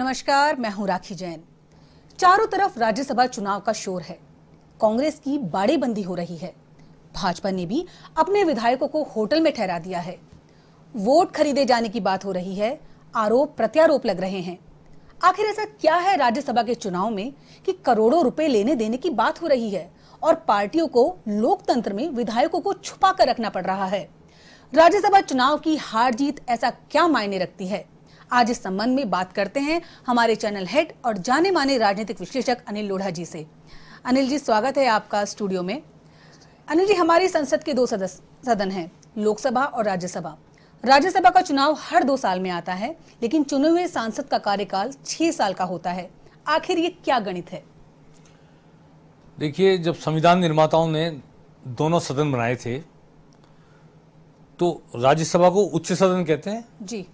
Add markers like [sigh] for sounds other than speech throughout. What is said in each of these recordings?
नमस्कार मैं हूं राखी जैन चारों तरफ राज्यसभा चुनाव का शोर है कांग्रेस की बाड़ेबंदी हो रही है भाजपा ने भी अपने विधायकों को होटल में ठहरा दिया है वोट खरीदे जाने की बात हो रही है आरोप प्रत्यारोप लग रहे हैं आखिर ऐसा क्या है राज्यसभा के चुनाव में कि करोड़ों रुपए लेने देने की बात हो रही है और पार्टियों को लोकतंत्र में विधायकों को छुपा कर रखना पड़ रहा है राज्यसभा चुनाव की हार जीत ऐसा क्या मायने रखती है आज इस संबंध में बात करते हैं हमारे चैनल हेड और जाने माने राजनीतिक विश्लेषक अनिल लोढ़ा जी से अनिल जी स्वागत है आपका स्टूडियो में अनिल जी हमारी संसद के दो सदस्य सदन है लोकसभा और राज्यसभा राज्यसभा का चुनाव हर दो साल में आता है लेकिन चुने हुए सांसद का कार्यकाल छह साल का होता है आखिर ये क्या गणित है देखिए जब संविधान निर्माताओं ने दोनों सदन बनाए थे तो राज्यसभा को उच्च सदन कहते हैं जी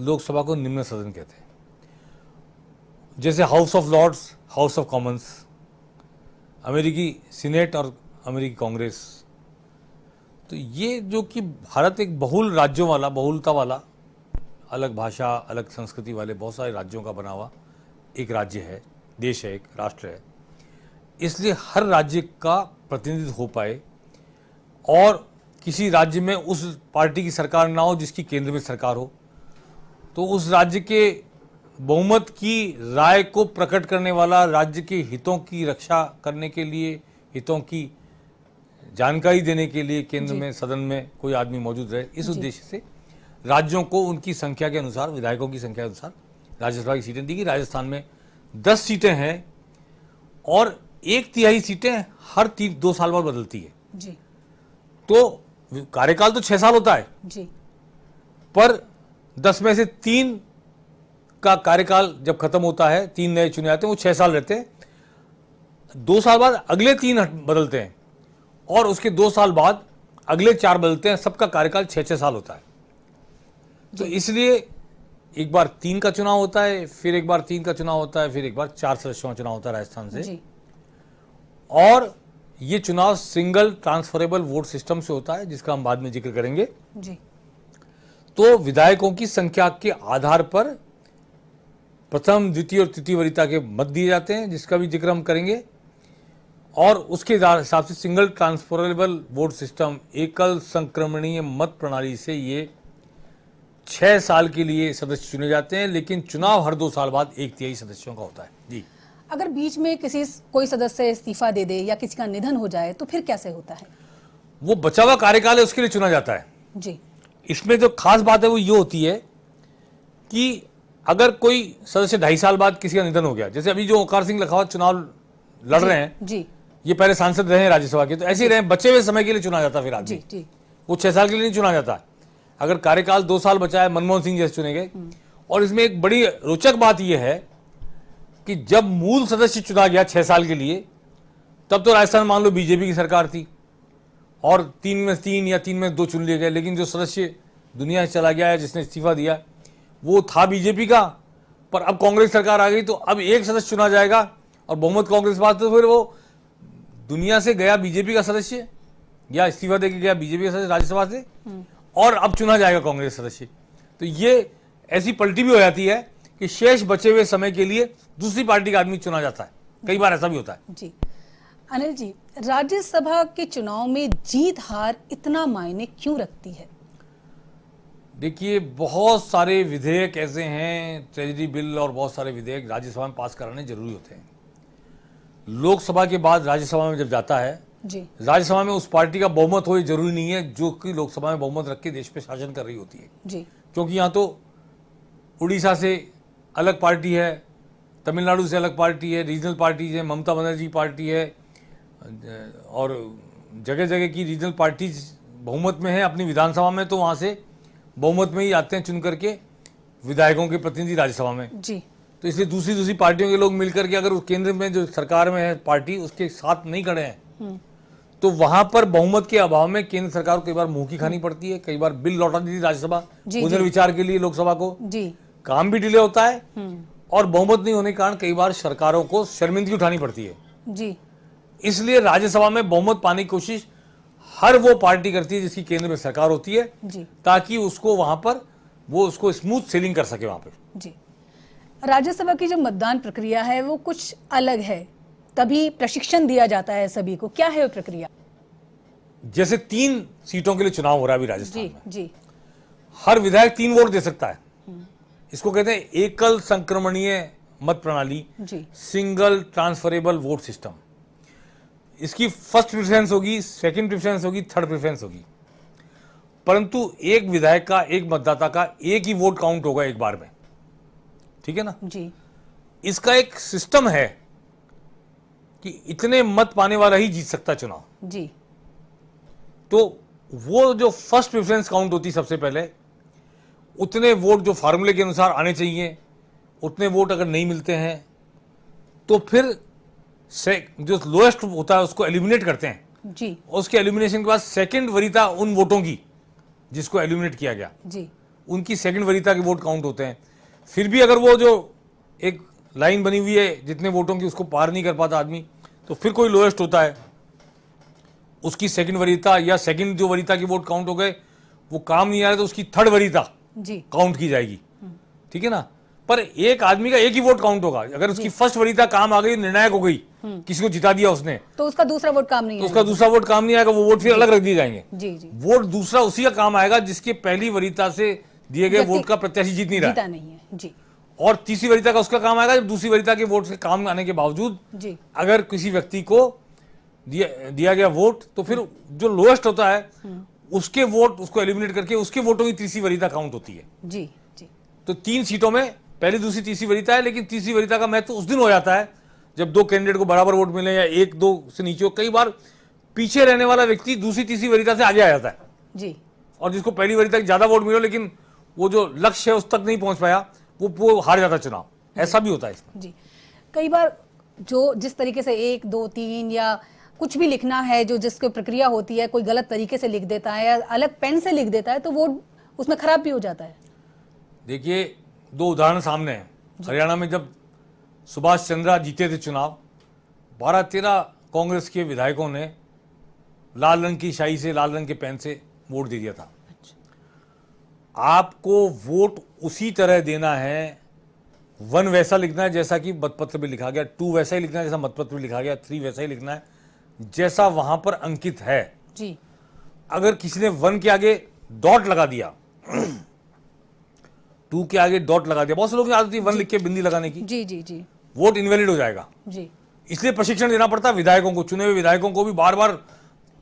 लोकसभा को निम्न सदन कहते हैं जैसे House of Lords House of Commons अमेरिकी सीनेट और अमेरिकी कांग्रेस तो ये जो कि भारत एक बहुल राज्यों वाला बहुलता वाला अलग भाषा अलग संस्कृति वाले बहुत सारे राज्यों का बना हुआ एक राज्य है देश है एक राष्ट्र है इसलिए हर राज्य का प्रतिनिधित्व हो पाए और किसी राज्य में उस पार्टी की सरकार ना हो जिसकी केंद्र में सरकार हो तो उस राज्य के बहुमत की राय को प्रकट करने वाला राज्य के हितों की रक्षा करने के लिए हितों की जानकारी देने के लिए केंद्र में सदन में कोई आदमी मौजूद रहे इस उद्देश्य से राज्यों को उनकी संख्या के अनुसार विधायकों की संख्या के अनुसार राज्यसभा की सीटें दी गई राजस्थान में दस सीटें हैं और एक तिहाई सीटें हर तीन दो साल बाद बदलती है जी तो कार्यकाल तो छह साल होता है जी पर दस में से तीन का कार्यकाल जब खत्म होता है तीन नए चुने आते हैं वो छह साल रहते हैं दो साल बाद अगले तीन बदलते हैं और उसके दो साल बाद अगले चार बदलते हैं सबका कार्यकाल छह छह साल होता है तो इसलिए एक बार तीन का चुनाव होता है फिर एक बार तीन का चुनाव होता है फिर एक बार चार सदस्यों का चुनाव होता है राजस्थान से और ये चुनाव सिंगल ट्रांसफरेबल वोट सिस्टम से होता है जिसका हम बाद में जिक्र करेंगे जी तो विधायकों की संख्या के आधार पर प्रथम द्वितीय और तृतीय वरीयता के मत दिए जाते हैं जिसका भी जिक्र हम करेंगे और उसके हिसाब से सिंगल ट्रांसफरेबल वोट सिस्टम एकल संक्रमणीय मत प्रणाली से ये छह साल के लिए सदस्य चुने जाते हैं लेकिन चुनाव हर दो साल बाद एक तिहाई सदस्यों का होता है जी अगर बीच में किसी कोई सदस्य इस्तीफा दे दे या किसी का निधन हो जाए तो फिर कैसे होता है वो बचावा कार्यकाल है उसके लिए चुना जाता है जी इसमें जो खास बात है वो ये होती है कि अगर कोई सदस्य ढाई साल बाद किसी का निधन हो गया जैसे अभी जो ओकार सिंह लखावत चुनाव लड़ रहे हैं जी ये पहले सांसद रहे राज्यसभा के तो ऐसे ही रहे बचे हुए समय के लिए चुना जाता फिर आदमी वो छह साल के लिए नहीं चुना जाता अगर कार्यकाल दो साल बचा है मनमोहन सिंह जैसे चुने गए हम्म। और इसमें एक बड़ी रोचक बात यह है कि जब मूल सदस्य चुना गया छह साल के लिए तब तो राजस्थान मान लो बीजेपी की सरकार थी और तीन में तीन या तीन में दो चुन लिए गए लेकिन जो सदस्य दुनिया चला गया है जिसने इस्तीफा दिया वो था बीजेपी का पर अब कांग्रेस सरकार आ गई तो अब एक सदस्य चुना जाएगा और बहुमत कांग्रेस पास तो फिर वो दुनिया से गया बीजेपी का सदस्य या इस्तीफा दे गया बीजेपी का सदस्य राज्यसभा से हम्म। और अब चुना जाएगा कांग्रेस सदस्य तो ये ऐसी पलटी भी हो जाती है कि शेष बचे हुए समय के लिए दूसरी पार्टी का आदमी चुना जाता है कई बार ऐसा भी होता है जी अनिल जी राज्यसभा के चुनाव में जीत हार इतना मायने क्यों रखती है देखिए बहुत सारे विधेयक ऐसे हैं ट्रेजरी बिल और बहुत सारे विधेयक राज्यसभा में पास कराने जरूरी होते हैं लोकसभा के बाद राज्यसभा में जब जाता है राज्यसभा में उस पार्टी का बहुमत हो जरूरी नहीं है जो कि लोकसभा में बहुमत रख के देश पे शासन कर रही होती है जी। क्योंकि यहाँ तो उड़ीसा से अलग पार्टी है तमिलनाडु से अलग पार्टी है रीजनल पार्टीज है ममता बनर्जी पार्टी है और जगह जगह की रीजनल पार्टीज बहुमत में है अपनी विधानसभा में तो वहाँ से बहुमत में ही आते हैं चुन करके विधायकों के प्रतिनिधि राज्यसभा में जी तो इसलिए दूसरी दूसरी पार्टियों के लोग मिलकर के अगर उस केंद्र में जो सरकार में है पार्टी उसके साथ नहीं खड़े हैं हम्म। तो वहां पर बहुमत के अभाव में केंद्र सरकार को कई बार मुंह की खानी हम्म। पड़ती है कई बार बिल लौटा देती राज्यसभा पुनर्विचार विचार के लिए लोकसभा को जी काम भी डिले होता है हम्म। और बहुमत नहीं होने के कारण कई बार सरकारों को शर्मिंदगी उठानी पड़ती है जी इसलिए राज्यसभा में बहुमत पाने की कोशिश हर वो पार्टी करती है जिसकी केंद्र में सरकार होती है जी। ताकि उसको वहां पर वो उसको स्मूथ सेलिंग कर सके वहां पर जी राज्यसभा की जो मतदान प्रक्रिया है वो कुछ अलग है तभी प्रशिक्षण दिया जाता है सभी को क्या है वो प्रक्रिया जैसे तीन सीटों के लिए चुनाव हो रहा है अभी राजस्थान जी, में जी हर विधायक तीन वोट दे सकता है इसको कहते हैं एकल संक्रमणीय मत प्रणाली सिंगल ट्रांसफरेबल वोट सिस्टम इसकी फर्स्ट प्रेफरेंस होगी सेकंड प्रेफरेंस होगी थर्ड प्रेफरेंस होगी परंतु एक विधायक का एक मतदाता का एक ही वोट काउंट होगा एक बार में ठीक है ना जी इसका एक सिस्टम है कि इतने मत पाने वाला ही जीत सकता चुनाव जी तो वो जो फर्स्ट प्रेफरेंस काउंट होती सबसे पहले उतने वोट जो फार्मूले के अनुसार आने चाहिए उतने वोट अगर नहीं मिलते हैं तो फिर से जो लोएस्ट होता है उसको एलिमिनेट करते हैं जी उसके एलिमिनेशन के बाद सेकंड वरीता उन वोटों की जिसको एलिमिनेट किया गया जी उनकी सेकंड वरीता के वोट काउंट होते हैं फिर भी अगर वो जो एक लाइन बनी हुई है जितने वोटों की उसको पार नहीं कर पाता आदमी तो फिर कोई लोएस्ट होता है उसकी सेकंड वरीता या सेकंड जो वरीता के वोट काउंट हो गए वो काम नहीं आ रहा तो उसकी थर्ड वरीता जी काउंट की जाएगी हम्म। ठीक है ना पर एक आदमी का एक ही वोट काउंट होगा अगर उसकी फर्स्ट वरीता काम आ गई निर्णायक हो गई हम्म। किसी को जिता दिया उसने तो उसका दूसरा वोट काम नहीं तो उसका दूसरा वोट काम नहीं आएगा वो वोट फिर अलग रख दिए जाएंगे जी जी वोट दूसरा उसी का काम आएगा जिसके पहली वरीता से दिए गए वोट का प्रत्याशी जीत नहीं रहा नहीं है जी और तीसरी वरीता का उसका काम आएगा जब दूसरी वरीता के वोट से काम आने के बावजूद जी अगर किसी व्यक्ति को दिया दिया गया वोट तो फिर जो लोएस्ट होता है हम्म। उसके वोट उसको एलिमिनेट करके उसके वोटों की तीसरी वरीता काउंट होती है जी जी तो तीन सीटों में पहली दूसरी तीसरी वरीता है लेकिन तीसरी वरीता का महत्व उस दिन हो जाता है जब दो कैंडिडेट को बराबर वोट मिले या एक दो से नीचे हो कई बार पीछे रहने वाला व्यक्ति दूसरी तीसरी वरीता से आगे आ जाता है जी और जिसको पहली वरीयता ज्यादा वोट मिले लेकिन वो जो लक्ष्य है उस तक नहीं पहुंच पाया वो वो हार जाता चुनाव ऐसा भी होता है जी कई बार जो जिस तरीके से एक दो तीन या कुछ भी लिखना है जो जिसको प्रक्रिया होती है कोई गलत तरीके से लिख देता है या अलग पेन से लिख देता है तो वोट उसमें खराब भी हो जाता है देखिए दो उदाहरण सामने हैं हरियाणा में जब सुभाष चंद्रा जीते थे चुनाव बारह तेरह कांग्रेस के विधायकों ने लाल रंग की शाही से लाल रंग के पेन से वोट दे दिया था अच्छा। आपको वोट उसी तरह देना है वन वैसा लिखना है जैसा कि मतपत्र में लिखा गया टू वैसा ही लिखना है जैसा मतपत्र में लिखा गया थ्री वैसा ही लिखना है जैसा वहां पर अंकित है जी अगर किसी ने वन के आगे डॉट लगा दिया [clears throat] टू के आगे डॉट लगा दिया बहुत से लोग आदत थी वन लिख के बिंदी लगाने की जी जी जी वोट इनवैलिड हो जाएगा जी इसलिए प्रशिक्षण देना पड़ता है विधायकों को चुने हुए विधायकों को भी बार बार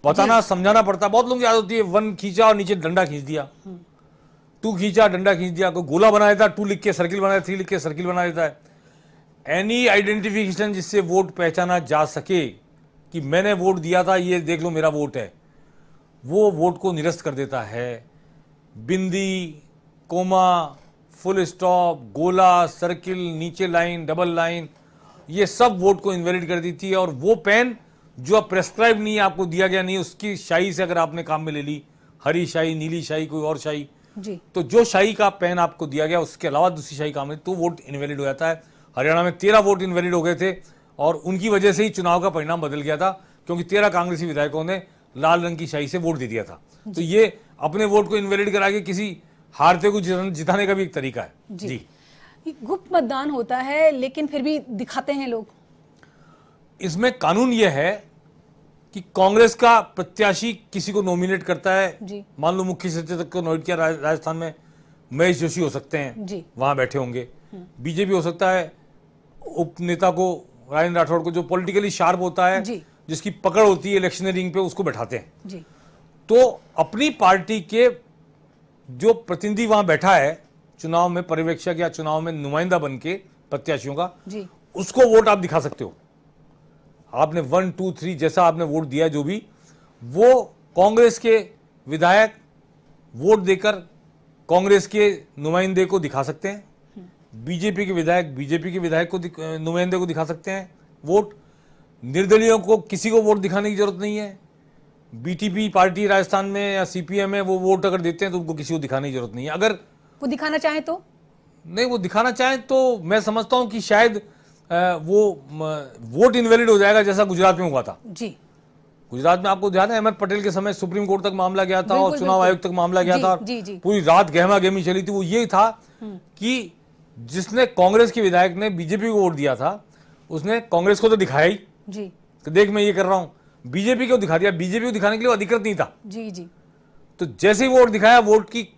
बताना समझाना पड़ता है बहुत लोग याद होती है वन खींचा और नीचे डंडा खींच दिया हम्म। टू खींचा डंडा खींच दिया कोई गोला बना देता है टू लिख के सर्किल बना देता थ्री लिख के सर्किल बना देता है एनी आइडेंटिफिकेशन जिससे वोट पहचाना जा सके कि मैंने वोट दिया था ये देख लो मेरा वोट है वो वोट को निरस्त कर देता है बिंदी कोमा फुल स्टॉप गोला सर्किल नीचे लाइन डबल लाइन ये सब वोट को इन्वेलिड कर दी थी और वो पेन जो अब प्रेस्क्राइब नहीं आपको दिया गया नहीं उसकी शाही से अगर आपने काम में ले ली हरी शाही नीली शाही कोई और शाही जी तो जो शाही का पेन आपको दिया गया उसके अलावा दूसरी शाही काम में तो वोट इन्वेलिड हो जाता है हरियाणा में तेरह वोट इन्वेलिड हो गए थे और उनकी वजह से ही चुनाव का परिणाम बदल गया था क्योंकि तेरह कांग्रेसी विधायकों ने लाल रंग की शाही से वोट दे दिया था तो ये अपने वोट को इन्वेलिड करा के किसी हारते को जिताने का भी एक तरीका है जी, जी। गुप्त मतदान होता है लेकिन फिर भी दिखाते हैं लोग इसमें कानून यह है कि कांग्रेस का प्रत्याशी किसी को नॉमिनेट करता है मान लो मुख्य सचेतक को नॉमिनेट किया राजस्थान में महेश जोशी हो सकते हैं वहां बैठे होंगे हम्म। बीजेपी हो सकता है उपनेता को राजेंद्र राठौड़ को जो पॉलिटिकली शार्प होता है जिसकी पकड़ होती है इलेक्शनरिंग पे उसको बैठाते हैं तो अपनी पार्टी के जो प्रतिनिधि वहां बैठा है चुनाव में पर्यवेक्षक या चुनाव में नुमाइंदा बन के प्रत्याशियों का जी। उसको वोट आप दिखा सकते हो आपने वन टू थ्री जैसा आपने वोट दिया जो भी वो कांग्रेस के विधायक वोट देकर कांग्रेस के नुमाइंदे को दिखा सकते हैं बीजेपी के विधायक बीजेपी के विधायक को नुमाइंदे को दिखा सकते हैं वोट निर्दलीयों को किसी को वोट दिखाने की जरूरत नहीं है बीटीपी पार्टी राजस्थान में या सीपीएम में वो वोट अगर देते हैं तो उनको किसी को दिखाने की जरूरत नहीं है अगर वो दिखाना चाहें तो नहीं वो दिखाना चाहें तो मैं समझता हूं कि शायद वो वोट इनवेलिड हो जाएगा जैसा गुजरात में हुआ था जी गुजरात में आपको ध्यान है अहमद पटेल के समय सुप्रीम कोर्ट तक मामला गया था और चुनाव आयोग तक मामला गया था पूरी रात गहमा गहमी चली थी वो ये था हम्म। कि जिसने कांग्रेस के विधायक ने बीजेपी को वोट दिया था उसने कांग्रेस को तो दिखाया ही जी देख मैं ये कर रहा हूं बीजेपी को दिखा दिया बीजेपी को दिखाने के लिए अधिकृत नहीं था जी जी तो जैसे ही वोट दिखाया वोट की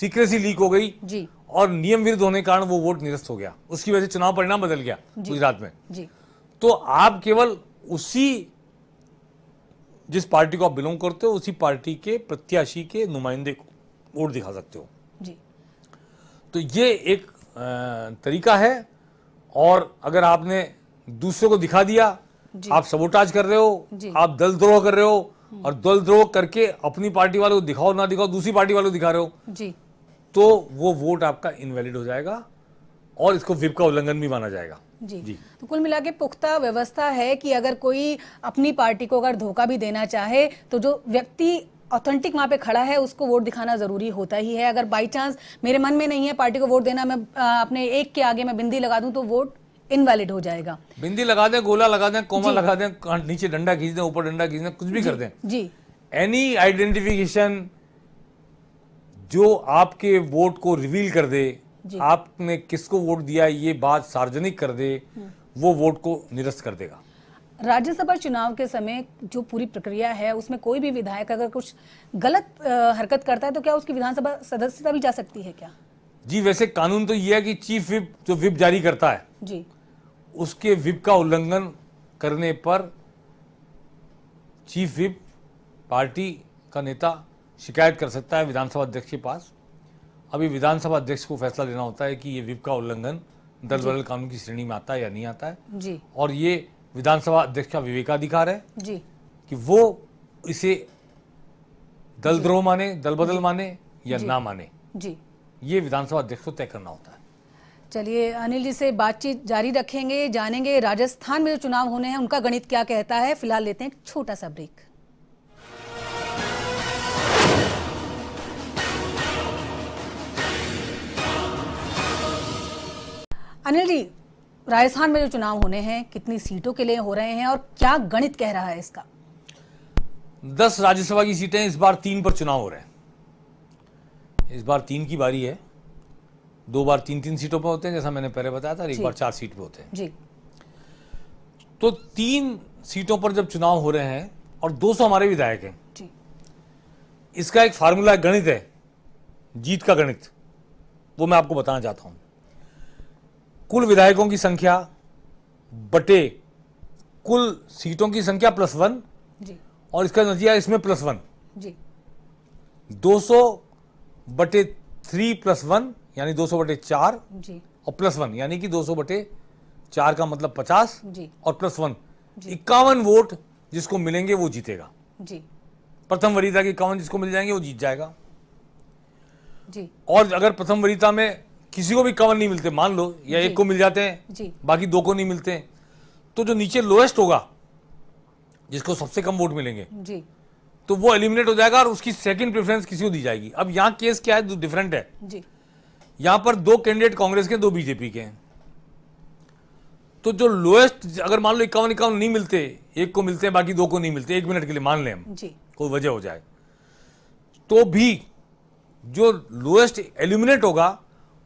सीक्रेसी लीक हो गई जी और नियम विरुद्ध होने के कारण वो वोट निरस्त हो गया उसकी वजह से चुनाव परिणाम बदल गया गुजरात में जी तो आप केवल उसी जिस पार्टी को आप बिलोंग करते हो उसी पार्टी के प्रत्याशी के नुमाइंदे को वोट दिखा सकते हो जी तो ये एक तरीका है और अगर आपने दूसरों को दिखा दिया आप सबोटाज कर रहे हो आप दल द्रोह कर रहे हो और दल द्रोह करके अपनी पार्टी वालों को दिखाओ ना दिखाओ दूसरी पार्टी वालों को दिखा रहे हो जी तो वो वोट आपका इनवैलिड हो जाएगा और इसको विप का उल्लंघन भी माना जाएगा जी, जी तो कुल मिला के पुख्ता व्यवस्था है कि अगर कोई अपनी पार्टी को अगर धोखा भी देना चाहे तो जो व्यक्ति ऑथेंटिक वहां पे खड़ा है उसको वोट दिखाना ज़रूरी होता ही है अगर बाई चांस मेरे मन में नहीं है पार्टी को वोट देना मैं अपने एक के आगे मैं बिंदी लगा दूं तो वोट इनवैलिड हो जाएगा बिंदी लगा दें गोला लगा दें कोमा लगा दें नीचे डंडा खींच दें ऊपर डंडा खींच दें कुछ भी कर दें जी एनी आइडेंटिफिकेशन जो आपके वोट को रिवील कर दे आपने किसको वोट दिया ये बात सार्वजनिक कर दे हम्म। वो वोट को निरस्त कर देगा राज्यसभा चुनाव के समय जो पूरी प्रक्रिया है उसमें कोई भी विधायक अगर कुछ गलत हरकत करता है तो क्या उसकी विधानसभा सदस्यता भी जा सकती है क्या जी वैसे कानून तो यह है कि चीफ विप जो विप जारी करता है जी उसके विप का उल्लंघन करने पर चीफ विप पार्टी का नेता शिकायत कर सकता है विधानसभा अध्यक्ष के पास अभी विधानसभा अध्यक्ष को फैसला लेना होता है कि ये विप का उल्लंघन दल बदल कानून की श्रेणी में आता है या नहीं आता है जी। और ये विधानसभा अध्यक्ष का विवेकाधिकार है जी। कि वो इसे दल द्रोह माने दल बदल माने या ना माने जी। ये विधानसभा अध्यक्ष को तय करना होता है चलिए अनिल जी से बातचीत जारी रखेंगे जानेंगे राजस्थान में जो चुनाव होने हैं उनका गणित क्या कहता है फिलहाल लेते हैं छोटा सा ब्रेक अनिल जी राजस्थान में जो चुनाव होने हैं कितनी सीटों के लिए हो रहे हैं और क्या गणित कह रहा है इसका दस राज्यसभा की सीटें इस बार तीन पर चुनाव हो रहे हैं इस बार तीन की बारी है दो बार तीन तीन सीटों पर होते हैं जैसा मैंने पहले बताया था एक बार चार सीट पर होते हैं जी तो तीन सीटों पर जब चुनाव हो रहे हैं और 200 हमारे विधायक हैं जी इसका एक फार्मूला गणित है जीत का गणित वो मैं आपको बताना चाहता हूं कुल विधायकों की संख्या बटे कुल सीटों की संख्या प्लस वन जी और इसका नतीजा इसमें प्लस वन जी 200 बटे थ्री प्लस वन यानी 200 बटे चार और प्लस वन यानी कि 200 बटे चार का मतलब 50 जी और प्लस वन इक्यावन वोट जिसको मिलेंगे वो जीतेगा जी प्रथम वरीता के इक्यावन जिसको मिल जाएंगे वो जीत जाएगा जी और अगर प्रथम वरीता में किसी को भी इक्यावन नहीं मिलते मान लो या एक को मिल जाते हैं जी बाकी दो को नहीं मिलते तो जो नीचे लोएस्ट होगा जिसको सबसे कम वोट मिलेंगे जी तो वो एलिमिनेट हो जाएगा और उसकी सेकंड प्रेफरेंस किसी को दी जाएगी अब यहाँ केस क्या है डिफरेंट तो है जी यहां पर दो कैंडिडेट कांग्रेस के दो बीजेपी के हैं तो जो लोएस्ट अगर मान लो इक्यावन इक्यावन नहीं मिलते एक को मिलते हैं बाकी दो को नहीं मिलते एक मिनट के लिए मान ले हम कोई वजह हो जाए तो भी जो लोएस्ट एलिमिनेट होगा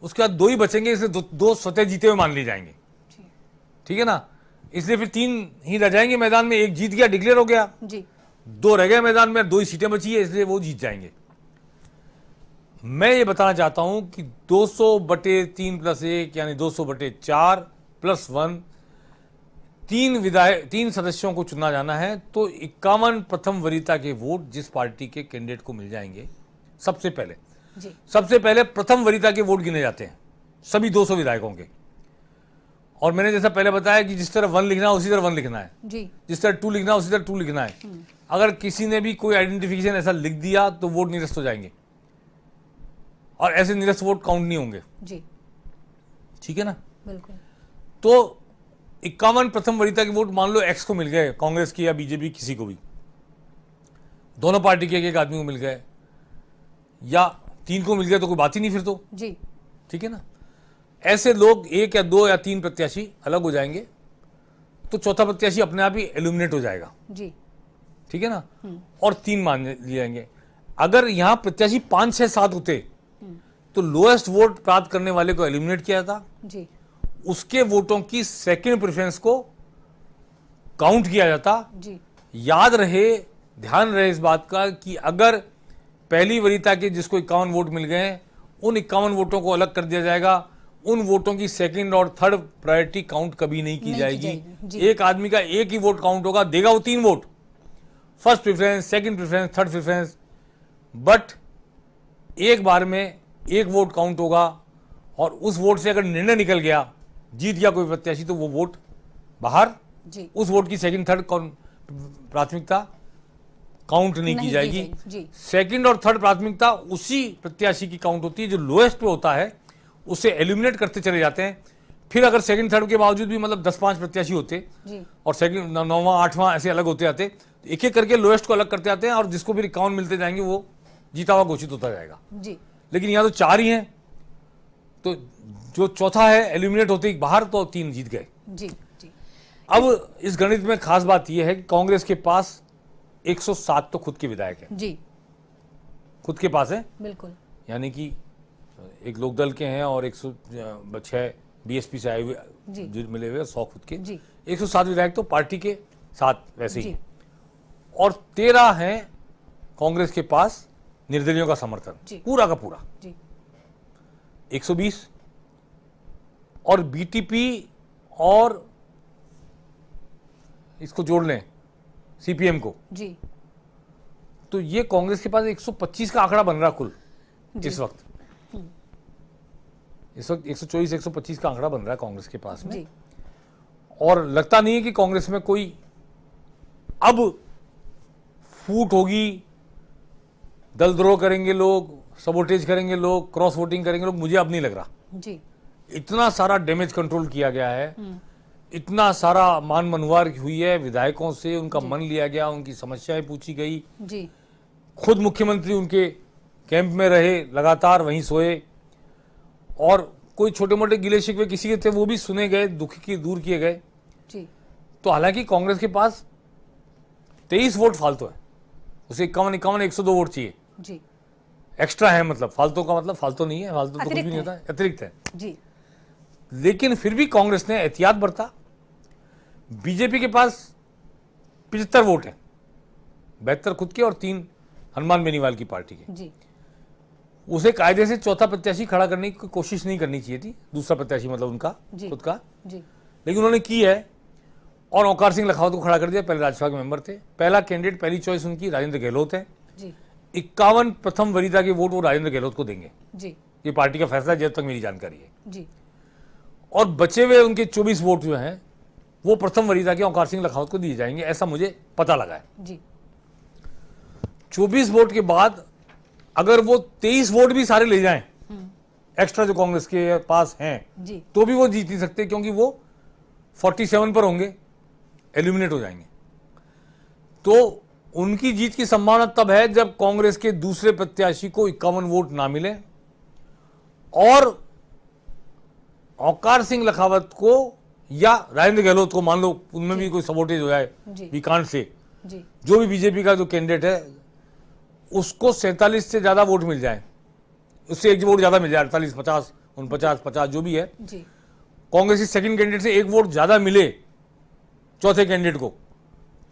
उसके बाद दो ही बचेंगे इसलिए दो, दो स्वतः जीते हुए मान लिए जाएंगे ठीक है ना इसलिए फिर तीन ही रह जाएंगे मैदान में एक जीत गया डिक्लेयर हो गया जी दो रह गए मैदान में दो ही सीटें बची है इसलिए वो जीत जाएंगे मैं ये बताना चाहता हूं कि 200 बटे तीन प्लस एक यानी 200 बटे चार प्लस वन तीन विधायक तीन सदस्यों को चुना जाना है तो इक्यावन प्रथम वरीयता के वोट जिस पार्टी के कैंडिडेट को मिल जाएंगे सबसे पहले जी। सबसे पहले प्रथम वरीयता के वोट गिने जाते हैं सभी 200 विधायकों के और मैंने जैसा पहले बताया कि जिस तरह वन लिखना है उसी तरह वन लिखना है जी। जिस तरह टू लिखना है उसी तरह टू लिखना है हम्म। अगर किसी ने भी कोई आइडेंटिफिकेशन ऐसा लिख दिया तो वोट निरस्त हो जाएंगे और ऐसे निरस्त वोट काउंट नहीं होंगे जी ठीक है ना बिल्कुल तो इक्यावन प्रथम वरीता के वोट मान लो एक्स को मिल गए कांग्रेस की या बीजेपी किसी को भी दोनों पार्टी के एक एक आदमी को मिल गए या तीन को मिल गया तो कोई बात ही नहीं फिर तो जी ठीक है ना ऐसे लोग एक या दो या तीन प्रत्याशी अलग हो जाएंगे तो चौथा प्रत्याशी अपने आप ही एलुमिनेट हो जाएगा जी ठीक है ना हम्म। और तीन मान लिए जाएंगे अगर यहां प्रत्याशी पांच छह सात होते तो लोएस्ट वोट प्राप्त करने वाले को एलिमिनेट किया था जी उसके वोटों की सेकेंड प्रेफरेंस को काउंट किया जाता जी याद रहे ध्यान रहे इस बात का कि अगर पहली वरीता के जिसको इक्यावन वोट मिल गए उन इक्यावन वोटों को अलग कर दिया जाएगा उन वोटों की सेकंड और थर्ड प्रायोरिटी काउंट कभी नहीं की नहीं जाएगी, की जाएगी। एक आदमी का एक ही वोट काउंट होगा देगा वो तीन vote first preference second preference third preference but एक बार में एक वोट काउंट होगा और उस वोट से अगर निर्णय निकल गया जीत गया कोई प्रत्याशी तो वो वोट बाहर जी। उस वोट की सेकंड थर्ड प्राथमिकता काउंट नहीं, नहीं की जाएगी सेकंड और थर्ड प्राथमिकता उसी प्रत्याशी की काउंट होती है जो लोएस्ट पे होता है उसे एलिमिनेट करते चले जाते हैं फिर अगर सेकंड थर्ड के बावजूद भी मतलब दस पांच प्रत्याशी होते और सेकंड नौवा आठवां ऐसे अलग होते जाते एक एक करके लोएस्ट को अलग करते आते हैं और जिसको भी काउंट मिलते जाएंगे वो जीता हुआ घोषित होता जाएगा जी लेकिन यहाँ तो चार ही हैं तो जो चौथा है एलिमिनेट होते ही बाहर तो तीन जीत गए जी जी अब इस गणित में खास बात यह है कि कांग्रेस के पास 107 तो खुद के विधायक है जी खुद के पास है बिल्कुल यानी कि एक लोकदल के हैं और एक सौ एस बीएसपी से आए हुए मिले हुए सौ खुद के जी एक सौ सात विधायक तो पार्टी के साथ वैसे ही और तेरह हैं कांग्रेस के पास निर्दलियों का समर्थन पूरा का पूरा जी। 120 और बीटीपी और इसको जोड़ लें सीपीएम को जी तो ये कांग्रेस के पास 125 का आंकड़ा बन रहा कुल इस वक्त हम्म। इस वक्त 124 125 का आंकड़ा बन रहा है कांग्रेस के पास में और लगता नहीं है कि कांग्रेस में कोई अब फूट होगी दल द्रोह करेंगे लोग सबोटेज करेंगे लोग क्रॉस वोटिंग करेंगे लोग मुझे अब नहीं लग रहा जी इतना सारा डैमेज कंट्रोल किया गया है हम्म। इतना सारा मान मनवार हुई है विधायकों से उनका मन लिया गया उनकी समस्याएं पूछी गई जी खुद मुख्यमंत्री उनके कैंप में रहे लगातार वहीं सोए और कोई छोटे मोटे गिले शिकवे किसी के थे वो भी सुने गए दुख की दूर किए गए जी तो हालांकि कांग्रेस के पास तेईस वोट फालतू है उसे इक्यावन इक्यावन एक सौ दो वोट चाहिए जी एक्स्ट्रा है मतलब फालतू का मतलब फालतू नहीं है फालतू तो कुछ भी नहीं होता अतिरिक्त है जी लेकिन फिर भी कांग्रेस ने एहतियात बरता बीजेपी के पास पिछहत्तर वोट है बेहतर खुद के और तीन हनुमान बेनीवाल की पार्टी के जी उसे कायदे से चौथा प्रत्याशी खड़ा करने की कोशिश नहीं करनी चाहिए थी दूसरा प्रत्याशी मतलब उनका खुद का जी लेकिन उन्होंने की है और ओंकार सिंह लखावत को खड़ा कर दिया पहले राज्यसभा के मेंबर थे पहला कैंडिडेट पहली चॉइस उनकी राजेंद्र गहलोत है इक्यावन प्रथम वरीदा के वोट वो राजेंद्र गहलोत को देंगे जी ये पार्टी का फैसला जब तक मेरी जानकारी है जी और बचे हुए उनके 24 वोट जो हैं वो प्रथम वरीदा के ओंकार सिंह लखावत को दिए जाएंगे ऐसा मुझे पता लगा है जी 24 वोट के बाद अगर वो 23 वोट भी सारे ले जाएं हम्म। एक्स्ट्रा जो कांग्रेस के पास हैं तो भी वो जीत नहीं सकते क्योंकि वो 47 पर होंगे एलिमिनेट हो जाएंगे तो उनकी जीत की संभावना तब है जब कांग्रेस के दूसरे प्रत्याशी को इक्यावन वोट ना मिले और औकार सिंह लखावत को या राजेंद्र गहलोत को मान लो उनमें भी कोई सपोर्टेज हो जाए विकांड से जी। जो भी बीजेपी का जो कैंडिडेट है उसको सैतालीस से ज्यादा वोट मिल जाए उससे एक वोट ज्यादा मिल जाए अड़तालीस पचास उन पचास पचास जो भी है कांग्रेस सेकंड कैंडिडेट से एक वोट ज्यादा मिले चौथे कैंडिडेट को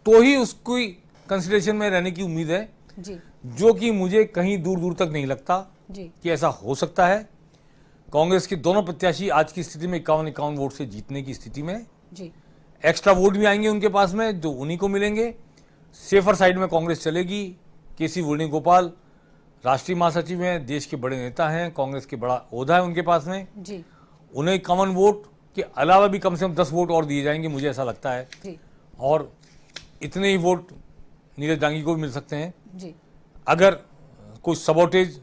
तो ही उसकी कंसिडरेशन में रहने की उम्मीद है जी जो कि मुझे कहीं दूर दूर तक नहीं लगता जी कि ऐसा हो सकता है कांग्रेस के दोनों प्रत्याशी आज की स्थिति में इक्यावन इक्यावन वोट से जीतने की स्थिति में जी एक्स्ट्रा वोट भी आएंगे उनके पास में जो उन्हीं को मिलेंगे सेफर साइड में कांग्रेस चलेगी के सी वेणुगोपाल राष्ट्रीय महासचिव हैं देश के बड़े नेता हैं कांग्रेस के बड़ा ओहदा है उनके पास में जी उन्हें कॉमन वोट के अलावा भी कम से कम दस वोट और दिए जाएंगे मुझे ऐसा लगता है और इतने ही वोट नीरज डांगी को भी मिल सकते हैं जी अगर कोई सबोटेज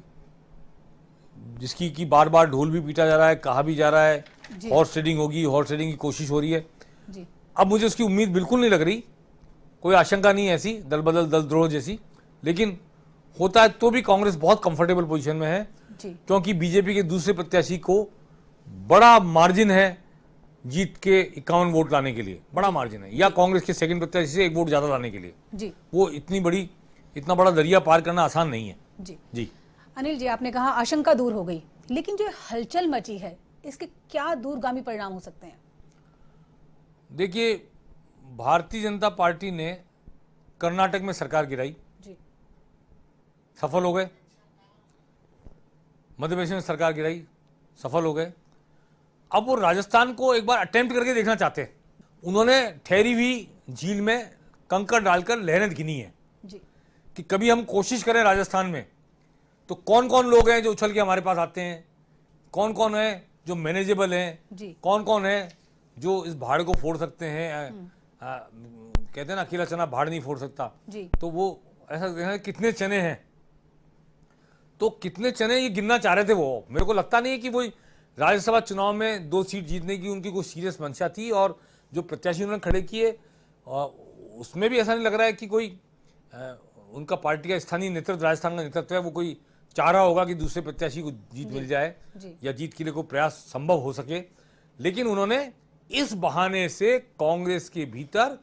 जिसकी की बार बार ढोल भी पीटा जा रहा है कहा भी जा रहा है हॉर्स ट्रेडिंग होगी हॉर्स ट्रेडिंग की कोशिश हो रही है जी। अब मुझे उसकी उम्मीद बिल्कुल नहीं लग रही कोई आशंका नहीं है ऐसी दल बदल दल द्रोह जैसी लेकिन होता है तो भी कांग्रेस बहुत कंफर्टेबल पोजिशन में है क्योंकि बीजेपी के दूसरे प्रत्याशी को बड़ा मार्जिन है जीत के इक्यावन वोट लाने के लिए बड़ा मार्जिन है या कांग्रेस के सेकंड प्रत्याशी से एक वोट ज्यादा लाने के लिए जी वो इतनी बड़ी इतना बड़ा दरिया पार करना आसान नहीं है जी जी अनिल जी आपने कहा आशंका दूर हो गई लेकिन जो हलचल मची है इसके क्या दूरगामी परिणाम हो सकते हैं देखिए भारतीय जनता पार्टी ने कर्नाटक में सरकार गिराई सफल हो गए मध्य प्रदेश में सरकार गिराई सफल हो गए अब वो राजस्थान को एक बार अटेम्प्ट करके देखना चाहते हैं उन्होंने ठहरी हुई झील में कंकर डालकर लहरें गिनी है जी। कि कभी हम कोशिश करें राजस्थान में तो कौन कौन लोग हैं जो उछल के हमारे पास आते हैं कौन कौन है जो मैनेजेबल हैं कौन कौन है जो इस भाड़ को फोड़ सकते हैं आ, हम्म। कहते हैं ना अकेला चना भाड़ नहीं फोड़ सकता तो वो ऐसा देखना कितने चने हैं तो कितने चने ये गिनना चाह रहे थे वो मेरे को लगता नहीं है कि वो राज्यसभा चुनाव में दो सीट जीतने की उनकी कोई सीरियस मंशा थी और जो प्रत्याशी उन्होंने खड़े किए उसमें भी ऐसा नहीं लग रहा है कि कोई उनका पार्टी का स्थानीय नेतृत्व राजस्थान का नेतृत्व है वो कोई चाह रहा होगा कि दूसरे प्रत्याशी को जीत मिल जाए या जीत के लिए कोई प्रयास संभव हो सके लेकिन उन्होंने इस बहाने से कांग्रेस के भीतर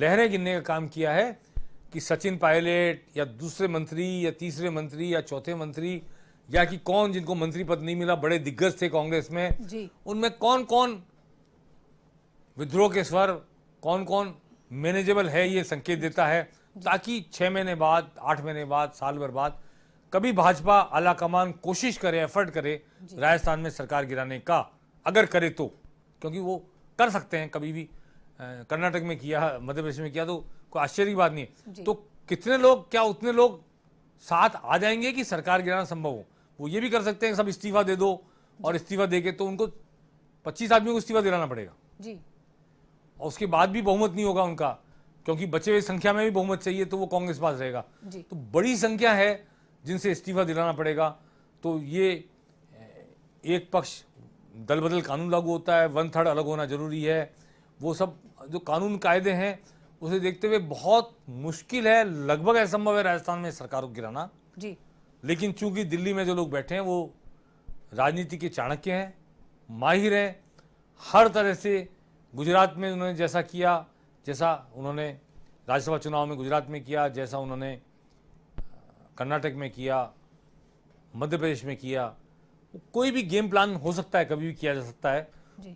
लहरें गिनने का काम किया है कि सचिन पायलट या दूसरे मंत्री या तीसरे मंत्री या चौथे मंत्री या कि कौन जिनको मंत्री पद नहीं मिला बड़े दिग्गज थे कांग्रेस में उनमें कौन कौन विद्रोह के स्वर कौन कौन मैनेजेबल है ये संकेत देता है ताकि छह महीने बाद आठ महीने बाद साल भर बाद कभी भाजपा आलाकमान कोशिश करे एफर्ट करे राजस्थान में सरकार गिराने का अगर करे तो क्योंकि वो कर सकते हैं कभी भी कर्नाटक में किया मध्य प्रदेश में किया तो कोई आश्चर्य की बात नहीं है तो कितने लोग क्या उतने लोग साथ आ जाएंगे कि सरकार गिराना संभव हो वो ये भी कर सकते हैं सब इस्तीफा दे दो और इस्तीफा दे के तो उनको पच्चीस आदमियों को इस्तीफा दिलाना पड़ेगा जी और उसके बाद भी बहुमत नहीं होगा उनका क्योंकि बचे हुए संख्या में भी बहुमत चाहिए तो वो कांग्रेस पास रहेगा तो बड़ी संख्या है जिनसे इस्तीफा दिलाना पड़ेगा तो ये एक पक्ष दल बदल कानून लागू होता है वन थर्ड अलग होना जरूरी है वो सब जो कानून कायदे हैं उसे देखते हुए बहुत मुश्किल है लगभग असंभव है राजस्थान में सरकार को गिराना जी लेकिन चूंकि दिल्ली में जो लोग बैठे हैं वो राजनीति के चाणक्य हैं माहिर हैं हर तरह से गुजरात में उन्होंने जैसा किया जैसा उन्होंने राज्यसभा चुनाव में गुजरात में किया जैसा उन्होंने कर्नाटक में किया मध्य प्रदेश में किया कोई भी गेम प्लान हो सकता है कभी भी किया जा सकता है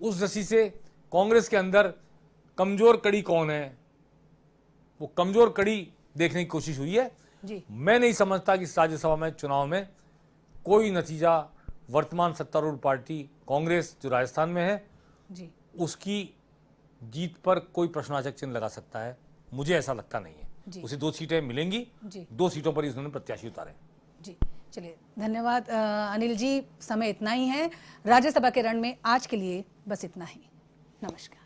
उस दृष्टि से कांग्रेस के अंदर कमजोर कड़ी कौन है वो कमजोर कड़ी देखने की कोशिश हुई है मैं नहीं समझता कि राज्यसभा में चुनाव में कोई नतीजा वर्तमान सत्तारूढ़ पार्टी कांग्रेस जो राजस्थान में है जी उसकी जीत पर कोई प्रश्नवाचक चिन्ह लगा सकता है मुझे ऐसा लगता नहीं है उसे दो सीटें मिलेंगी दो सीटों पर उन्होंने प्रत्याशी उतारे जी चलिए धन्यवाद अनिल जी समय इतना ही है राज्यसभा के रण में आज के लिए बस इतना ही नमस्कार